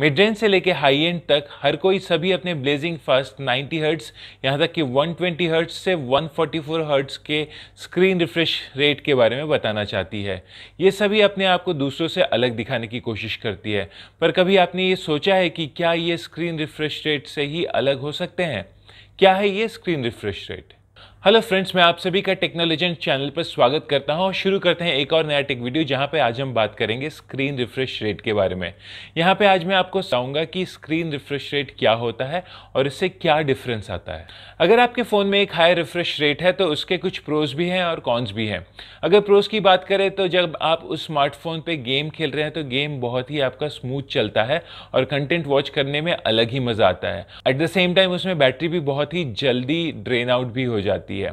mid range से लेके high and तक हर कोई सभी अपने ब्लेजिंग फास्ट 90 हर्ट्स यहाँ तक कि 120 हर्ट्स से 144 हर्ट्स के स्क्रीन रिफ्रेश रेट के बारे में बताना चाहती है ये सभी अपने आप को दूसरों से अलग दिखाने की कोशिश करती है पर कभी आपने ये सोचा है कि क्या ये स्क्रीन रिफ्रेश रेट से ही अलग हो सकते हैं क्या है ये screen refresh rate hello friends मैं आप सभी का टेक्नोलॉजी चैनल पर स्वागत करता हूं और शुरू करते हैं एक और नया टेक वीडियो जहां पे आज हम बात करेंगे स्क्रीन रिफ्रेश रेट के बारे में यहां पे आज मैं आपको बताऊंगा कि स्क्रीन रिफ्रेश रेट क्या होता है और इससे क्या डिफरेंस आता है अगर आपके फ़ोन में एक हाई रिफ्रेश रेट है तो उसके कुछ प्रोज भी हैं और कॉन्स भी हैं अगर प्रोज की बात करें तो जब आप उस स्मार्टफोन पर गेम खेल रहे हैं तो गेम बहुत ही आपका स्मूथ चलता है और कंटेंट वॉच करने में अलग ही मज़ा आता है एट द सेम टाइम उसमें बैटरी भी बहुत ही जल्दी ड्रेन आउट भी हो जाती है सकती है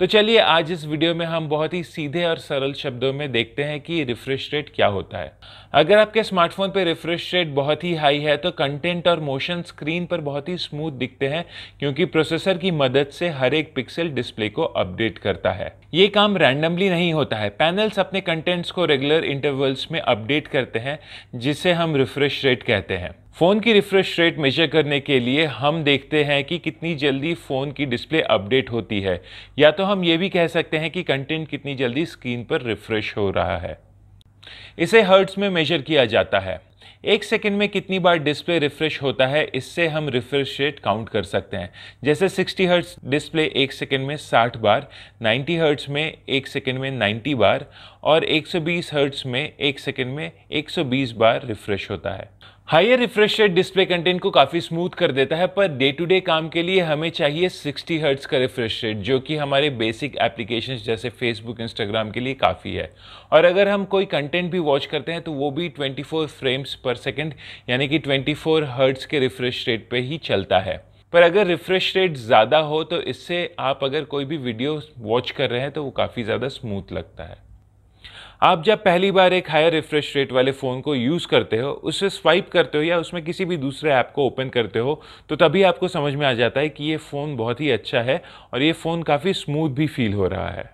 तो चलिए आज इस वीडियो में हम बहुत ही सीधे और सरल शब्दों में देखते हैं कि रिफ्रेश रेट क्या होता है अगर आपके स्मार्टफोन पर रिफ्रेश रेट बहुत ही हाई है तो कंटेंट और मोशन स्क्रीन पर बहुत ही स्मूथ दिखते हैं क्योंकि प्रोसेसर की मदद से हर एक पिक्सल डिस्प्ले को अपडेट करता है ये काम रैंडमली नहीं होता है पैनल्स अपने कंटेंट्स को रेगुलर इंटरवल्स में अपडेट करते हैं जिसे हम रिफ्रेश रेट कहते हैं फ़ोन की रिफ़्रेश रेट मेजर करने के लिए हम देखते हैं कि कितनी जल्दी फ़ोन की डिस्प्ले अपडेट होती है या तो हम ये भी कह सकते हैं कि कंटेंट कितनी जल्दी स्क्रीन पर रिफ़्रेश हो रहा है इसे हर्ट्स में मेजर किया जाता है एक सेकंड में कितनी बार डिस्प्ले रिफ्रेश होता है इससे हम रिफ्रेश रेट काउंट कर सकते हैं जैसे 60 हर्ट्स डिस्प्ले एक सेकंड में 60 बार 90 हर्ट्स में एक सेकंड में 90 बार और 120 हर्ट्स में एक सेकंड में 120 बार रिफ्रेश होता है higher refresh rate display content को काफ़ी स्मूथ कर देता है पर डे टू डे काम के लिए हमें चाहिए 60 हर्ट्ज़ का रिफ्रेश रेट जो कि हमारे बेसिक एप्लीकेशंस जैसे फेसबुक इंस्टाग्राम के लिए काफ़ी है और अगर हम कोई कंटेंट भी वॉच करते हैं तो वो भी 24 फ्रेम्स पर सेकंड यानी कि 24 हर्ट्स के रिफ्रेश रेट पर ही चलता है पर अगर रिफ्रेश रेट ज़्यादा हो तो इससे आप अगर कोई भी वीडियो वॉच कर रहे हैं तो वो काफ़ी ज़्यादा स्मूथ लगता है आप जब पहली बार एक हायर रिफ्रेश रेट वाले फ़ोन को यूज़ करते हो उसे स्वाइप करते हो या उसमें किसी भी दूसरे ऐप को ओपन करते हो तो तभी आपको समझ में आ जाता है कि ये फ़ोन बहुत ही अच्छा है और ये फ़ोन काफ़ी स्मूथ भी फील हो रहा है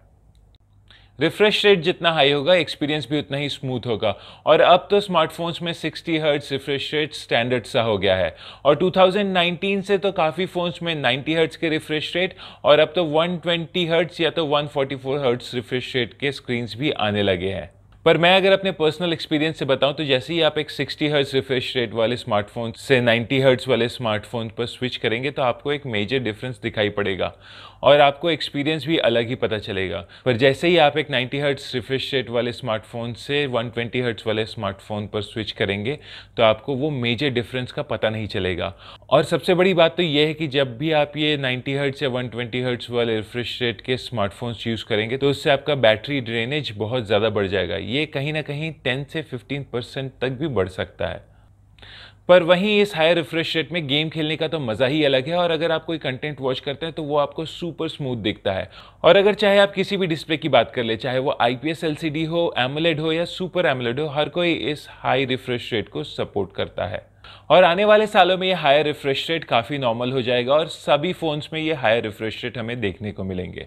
रिफ्रेश रेट जितना हाई होगा एक्सपीरियंस भी उतना ही स्मूथ होगा और अब तो स्मार्टफोन्स में 60 हर्ट्स रिफ्रेश रेट स्टैंडर्ड सा हो गया है और 2019 से तो काफ़ी फ़ोन्स में 90 हर्ट्स के रिफ्रेश रेट और अब तो 120 हर्ट्स या तो 144 हर्ट्स रिफ्रेश रेट के स्क्रीन्स भी आने लगे हैं पर मैं अगर अपने पर्सनल एक्सपीरियंस से बताऊं तो जैसे ही आप एक 60 हर्ट्ज रिफ्रेश रेट वाले स्मार्टफोन से 90 हर्ट्ज वाले स्मार्टफोन पर स्विच करेंगे तो आपको एक मेजर डिफरेंस दिखाई पड़ेगा और आपको एक्सपीरियंस भी अलग ही पता चलेगा पर जैसे ही आप एक 90 हर्ट्ज रिफ्रेश रेट वाले स्मार्टफोन से 120 हर्ट्स वाले स्मार्टफोन पर स्विच करेंगे तो आपको वो मेजर डिफरेंस का पता नहीं चलेगा और सबसे बड़ी बात तो यह है कि जब भी आप ये 90 हर्ट्स या 120 ट्वेंटी हर्ट्स वाले रिफ्रेश रेट के स्मार्टफोन्स यूज़ करेंगे तो उससे आपका बैटरी ड्रेनेज बहुत ज़्यादा बढ़ जाएगा ये कहीं ना कहीं 10 से 15 परसेंट तक भी बढ़ सकता है पर वहीं इस हाई रिफ्रेश रेट में गेम खेलने का तो मज़ा ही अलग है और अगर आप कोई कंटेंट वॉच करते हैं तो वो आपको सुपर स्मूथ दिखता है और अगर चाहे आप किसी भी डिस्प्ले की बात कर ले चाहे वो I P S L C D हो एमोलेड हो या सुपर एमोलेड हो हर कोई इस हाई रिफ्रेश रेट को सपोर्ट करता है और आने वाले सालों में ये हायर रिफ्रेश रेट काफ़ी नॉर्मल हो जाएगा और सभी फ़ोन्स में ये हायर रिफ्रेश रेट हमें देखने को मिलेंगे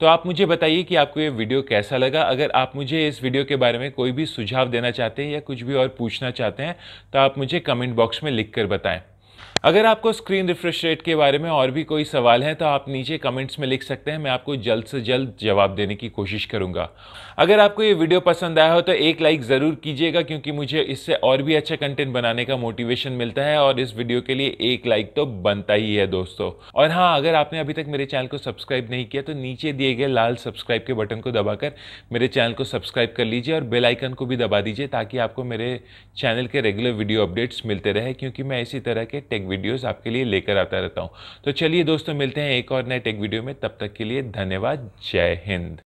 तो आप मुझे बताइए कि आपको ये वीडियो कैसा लगा अगर आप मुझे इस वीडियो के बारे में कोई भी सुझाव देना चाहते हैं या कुछ भी और पूछना चाहते हैं तो आप मुझे कमेंट बॉक्स में लिख कर बताएं अगर आपको स्क्रीन रिफ्रेश रेट के बारे में और भी कोई सवाल है तो आप नीचे कमेंट्स में लिख सकते हैं मैं आपको जल्द से जल्द जवाब देने की कोशिश करूंगा अगर आपको ये वीडियो पसंद आया हो तो एक लाइक ज़रूर कीजिएगा क्योंकि मुझे इससे और भी अच्छा कंटेंट बनाने का मोटिवेशन मिलता है और इस वीडियो के लिए एक लाइक तो बनता ही है दोस्तों और हाँ अगर आपने अभी तक मेरे चैनल को सब्सक्राइब नहीं किया तो नीचे दिए गए लाल सब्सक्राइब के बटन को दबाकर मेरे चैनल को सब्सक्राइब कर लीजिए और बेल आइकन को भी दबा दीजिए ताकि आपको मेरे चैनल के रेगुलर वीडियो अपडेट्स मिलते रहे क्योंकि मैं इसी तरह के टेक्वी वीडियोस आपके लिए लेकर आता रहता हूँ तो चलिए दोस्तों मिलते हैं एक और नए टेक वीडियो में तब तक के लिए धन्यवाद जय हिंद